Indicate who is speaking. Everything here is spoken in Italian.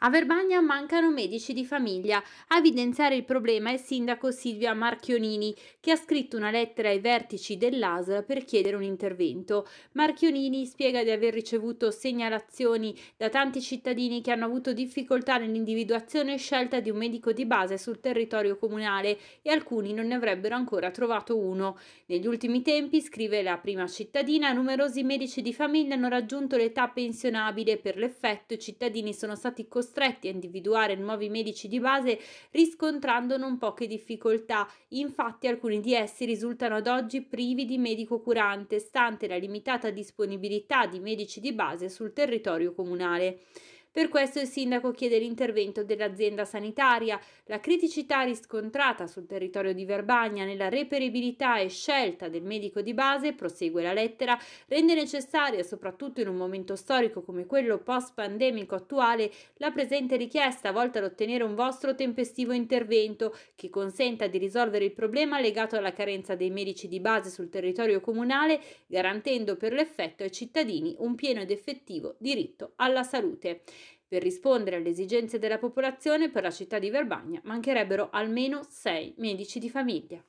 Speaker 1: A Verbagna mancano medici di famiglia. A evidenziare il problema è il sindaco Silvia Marchionini, che ha scritto una lettera ai vertici dell'ASL per chiedere un intervento. Marchionini spiega di aver ricevuto segnalazioni da tanti cittadini che hanno avuto difficoltà nell'individuazione e scelta di un medico di base sul territorio comunale e alcuni non ne avrebbero ancora trovato uno. Negli ultimi tempi, scrive la prima cittadina, numerosi medici di famiglia hanno raggiunto l'età pensionabile. Per l'effetto i cittadini sono stati costretti costretti a individuare nuovi medici di base riscontrando non poche difficoltà. Infatti alcuni di essi risultano ad oggi privi di medico curante, stante la limitata disponibilità di medici di base sul territorio comunale. Per questo il sindaco chiede l'intervento dell'azienda sanitaria. La criticità riscontrata sul territorio di Verbagna nella reperibilità e scelta del medico di base, prosegue la lettera, rende necessaria, soprattutto in un momento storico come quello post-pandemico attuale, la presente richiesta volta ad ottenere un vostro tempestivo intervento che consenta di risolvere il problema legato alla carenza dei medici di base sul territorio comunale, garantendo per l'effetto ai cittadini un pieno ed effettivo diritto alla salute. Per rispondere alle esigenze della popolazione per la città di Verbagna mancherebbero almeno sei medici di famiglia.